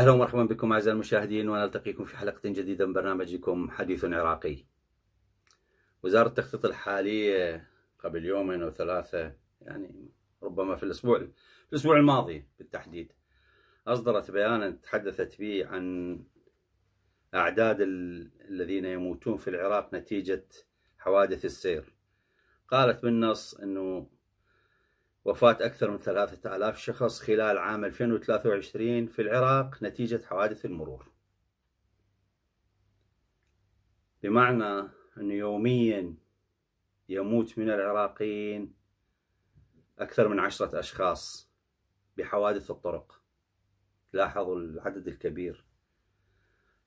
أهلا ومرحبا بكم أعزائي المشاهدين ونلتقيكم في حلقة جديدة من برنامجكم حديث عراقي وزارة التخطيط الحالية قبل يومين أو ثلاثة يعني ربما في الأسبوع في الأسبوع الماضي بالتحديد أصدرت بيانا تحدثت به عن أعداد الذين يموتون في العراق نتيجة حوادث السير قالت بالنص أنه وفاة أكثر من 3000 شخص خلال عام 2023 في العراق نتيجة حوادث المرور بمعنى أنه يوميا يموت من العراقيين أكثر من عشرة أشخاص بحوادث الطرق لاحظوا العدد الكبير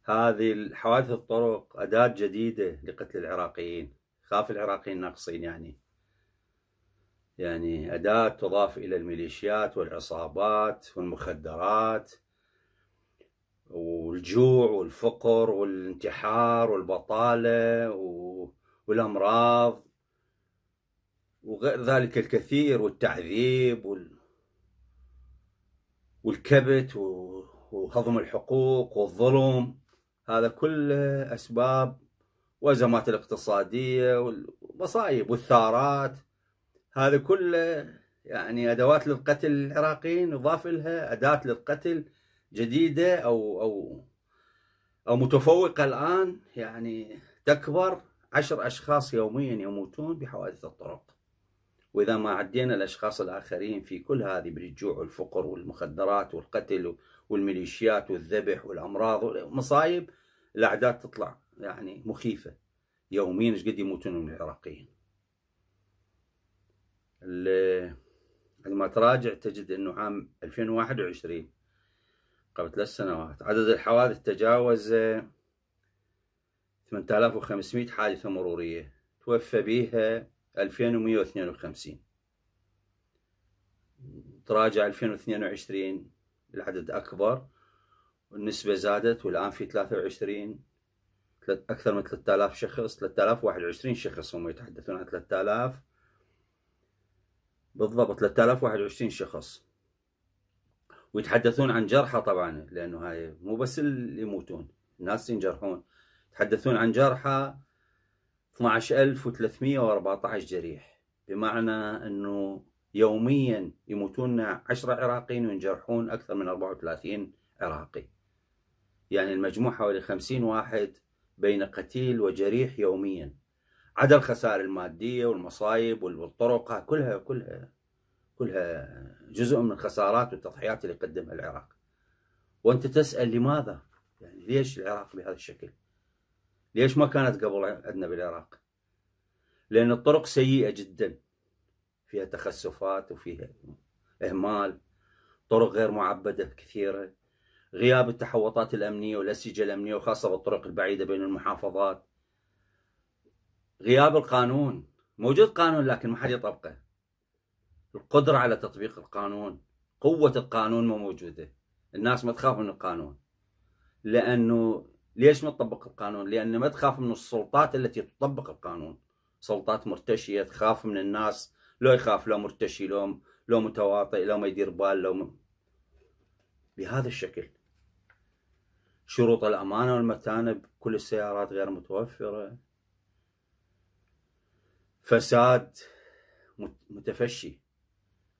هذه حوادث الطرق أداة جديدة لقتل العراقيين خاف العراقيين ناقصين يعني يعني أداة تضاف إلى الميليشيات والعصابات والمخدرات والجوع والفقر والانتحار والبطالة والأمراض وغير ذلك الكثير والتعذيب والكبت وهضم الحقوق والظلم هذا كله أسباب وأزمات الاقتصادية والمصايب والثارات هذا كله يعني ادوات للقتل العراقيين يضاف لها اداه للقتل جديده او او او متفوقه الان يعني تكبر عشر اشخاص يوميا يموتون بحوادث الطرق واذا ما عدينا الاشخاص الاخرين في كل هذه بالجوع والفقر والمخدرات والقتل والميليشيات والذبح والامراض والمصايب الاعداد تطلع يعني مخيفه يوميا ايش قد يموتون العراقيين عندما تراجع تجد انه عام 2021 قبل ثلاث سنوات عدد الحوادث تجاوز 8500 حادثة مرورية توفى بها 2152 تراجع 2022 العدد أكبر والنسبة زادت والآن في 23 أكثر من 3000 شخص 3021 شخص هم يتحدثون عن 3000 بالضبط 3021 شخص ويتحدثون عن جرحى طبعا لانه هاي مو بس اللي يموتون الناس ينجرحون يتحدثون عن جرحى 12314 جريح بمعنى انه يوميا يموتون 10 عراقيين وينجرحون اكثر من 34 عراقي يعني المجموع حوالي 50 واحد بين قتيل وجريح يوميا عدا الخسائر الماديه والمصايب والطرق كلها كلها كلها جزء من الخسارات والتضحيات اللي قدمها العراق وانت تسال لماذا يعني ليش العراق بهذا الشكل ليش ما كانت قبل عندنا بالعراق لان الطرق سيئه جدا فيها تخسفات وفيها اهمال طرق غير معبده كثيره غياب التحوطات الامنيه والاسجه الامنيه وخاصه بالطرق البعيده بين المحافظات غياب القانون موجود قانون لكن ما حد يطبقه القدرة على تطبيق القانون قوة القانون ما موجودة الناس ما تخاف من القانون لأنه ليش ما تطبق القانون لأنه ما تخاف من السلطات التي تطبق القانون سلطات مرتشية تخاف من الناس لو يخاف لو مرتشي لو, لو متواطئ لو ما يدير بال لو م... بهذا الشكل شروط الأمانة والمتانة بكل السيارات غير متوفرة فساد متفشي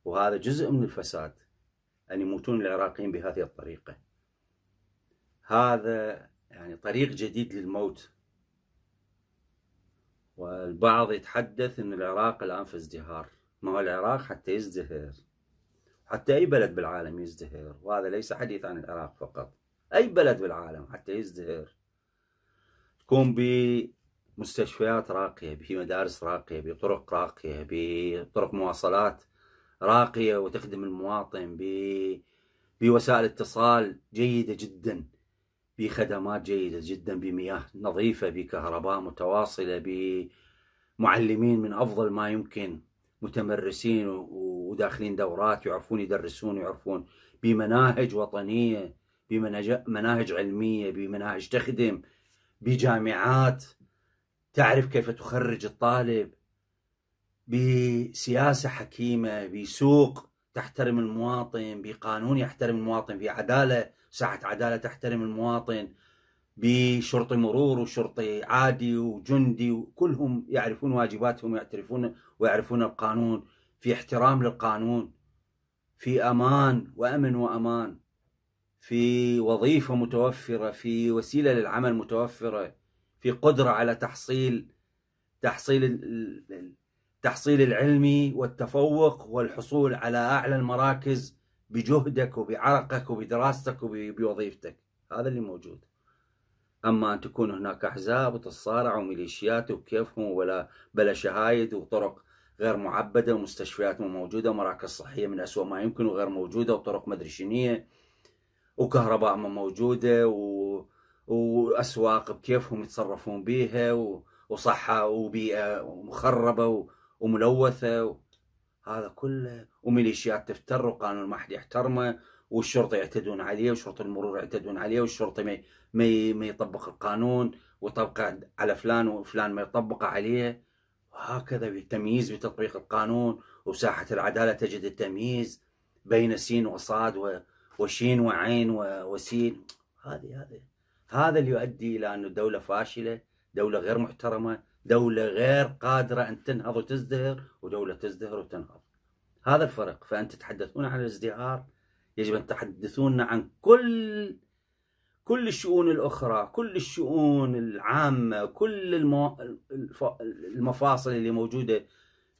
وهذا جزء من الفساد أن يموتون العراقيين بهذه الطريقة هذا يعني طريق جديد للموت والبعض يتحدث أن العراق الآن في ازدهار ما هو العراق حتى يزدهر حتى أي بلد بالعالم يزدهر وهذا ليس حديث عن العراق فقط أي بلد بالعالم حتى يزدهر تكون ب مستشفيات راقية بمدارس راقية بطرق راقية بطرق مواصلات راقية وتخدم المواطن بوسائل اتصال جيدة جدا بخدمات جيدة جدا بمياه نظيفة بكهرباء متواصلة بمعلمين من أفضل ما يمكن متمرسين وداخلين دورات يعرفون يدرسون يعرفون بمناهج وطنية بمناهج علمية بمناهج تخدم بجامعات تعرف كيف تخرج الطالب بسياسة حكيمة بسوق تحترم المواطن بقانون يحترم المواطن بعدالة ساعة عدالة تحترم المواطن بشرطي مرور وشرطي عادي وجندي وكلهم يعرفون واجباتهم ويعترفون ويعرفون القانون في احترام للقانون في امان وامن وامان في وظيفه متوفره في وسيله للعمل متوفره في قدرة على تحصيل تحصيل التحصيل العلمي والتفوق والحصول على أعلى المراكز بجهدك وبعرقك وبدراستك وبوظيفتك هذا اللي موجود أما أن تكون هناك أحزاب وتصارع وميليشيات وكيفهم ولا بلا شهايد وطرق غير معبدة ومستشفيات مو موجودة ومراكز صحية من أسوأ ما يمكن وغير موجودة وطرق مدري شنية وكهرباء ما موجودة و واسواق بكيفهم يتصرفون بيها وصحه وبيئه مخربه وملوثه هذا كله وميليشيات تفتر وقانون ما حد يحترمه والشرطه يعتدون عليه وشرطه المرور يعتدون عليه والشرطه ما مي... يطبق القانون ويطبقه على فلان وفلان ما يطبقه عليه وهكذا بالتمييز بتطبيق القانون وساحه العداله تجد التمييز بين سين وصاد وشين وعين وسين هذه هذه هذا اللي يؤدي الى انه دوله فاشله، دوله غير محترمه، دوله غير قادره ان تنهض وتزدهر، ودوله تزدهر وتنهض. هذا الفرق، فانت تتحدثون عن الازدهار يجب ان تحدثونا عن كل كل الشؤون الاخرى، كل الشؤون العامه، كل المو... المفاصل اللي موجوده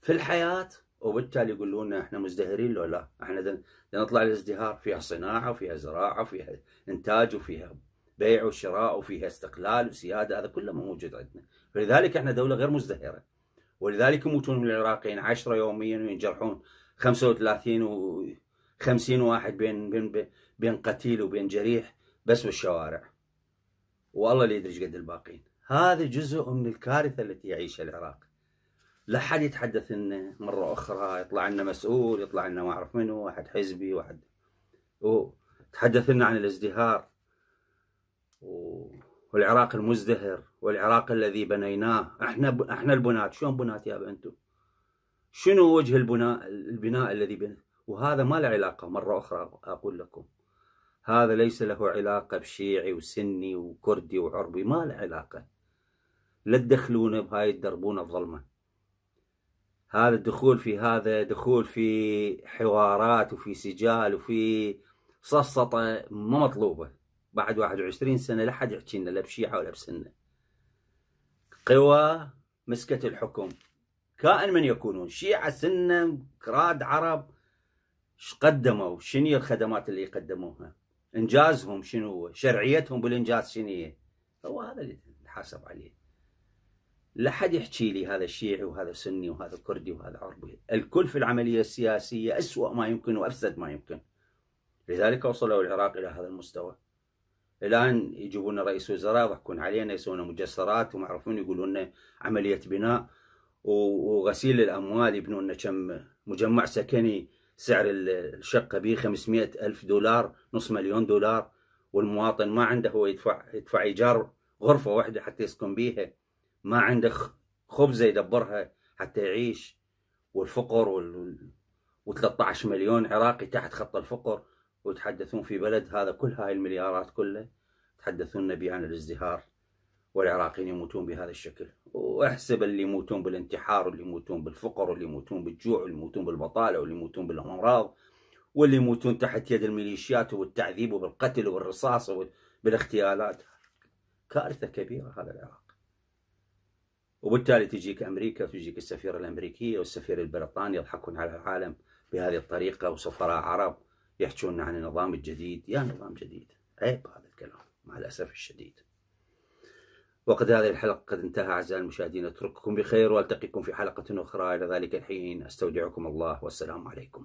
في الحياه وبالتالي يقولون لنا احنا مزدهرين لو لا احنا دل نطلع الازدهار فيها صناعه وفيها زراعه وفيها انتاج وفيها بيع وشراء وفيها استقلال وسياده هذا كله ما موجود عندنا فلذلك احنا دوله غير مزدهره ولذلك يموتون من العراقيين 10 يوميا وينجرحون 35 و 50 واحد بين بين بين قتيل وبين جريح بس بالشوارع والله اللي يدري ايش قد الباقين هذا جزء من الكارثه التي يعيشها العراق لا حد يتحدث لنا مره اخرى يطلع لنا مسؤول يطلع لنا ما اعرف منو واحد حزبي واحد وتحدث لنا عن الازدهار والعراق المزدهر والعراق الذي بنيناه احنا ب... احنا البنات شلون بنات يا انتم شنو وجه البناء البناء الذي بنى وهذا ما له علاقة مرة أخرى أقول لكم هذا ليس له علاقة بشيعي وسني وكردي وعربي ما له علاقة لا تدخلونا بهاي تدربونا الظلمه هذا الدخول في هذا دخول في حوارات وفي سجال وفي صصطة ما مطلوبة بعد 21 سنه لا حد يحكي لنا لا بشيعه ولا بسنه قوى مسكت الحكم كائن من يكونون شيعه سنه كراد عرب ايش قدموا شنو الخدمات اللي قدموها انجازهم شنو هو شرعيتهم بالانجاز شنو هي هو هذا اللي نحاسب عليه لا حد يحكي لي هذا شيعي وهذا سني وهذا كردي وهذا عربي الكل في العملية السياسية أسوأ ما يمكن وأفسد ما يمكن لذلك وصلوا العراق إلى هذا المستوى الان يجيبون رئيس وزراء يضحكون علينا يسوون مجسرات وما يعرفون يقولون لنا عمليه بناء وغسيل الاموال يبنون لنا كم مجمع سكني سعر الشقه به 500 الف دولار نص مليون دولار والمواطن ما عنده هو يدفع يدفع ايجار غرفه واحده حتى يسكن بيها ما عنده خبزه يدبرها حتى يعيش والفقر وال و 13 مليون عراقي تحت خط الفقر وتحدثون في بلد هذا كل هاي المليارات كلها تحدثون نبي عن الازدهار والعراقيين يموتون بهذا الشكل واحسب اللي يموتون بالانتحار واللي يموتون بالفقر واللي يموتون بالجوع واللي يموتون بالبطاله واللي يموتون بالامراض واللي يموتون تحت يد الميليشيات والتعذيب وبالقتل والرصاص وبالاغتيالات كارثه كبيره هذا العراق وبالتالي تجيك امريكا وتجيك السفيره الامريكيه والسفير البريطاني يضحكون على العالم بهذه الطريقه وسفراء عرب يحجون عن النظام الجديد يا نظام جديد عيب هذا الكلام مع الأسف الشديد وقد هذه الحلقة قد انتهى أعزائي المشاهدين أترككم بخير وألتقيكم في حلقة أخرى إلى ذلك الحين أستودعكم الله والسلام عليكم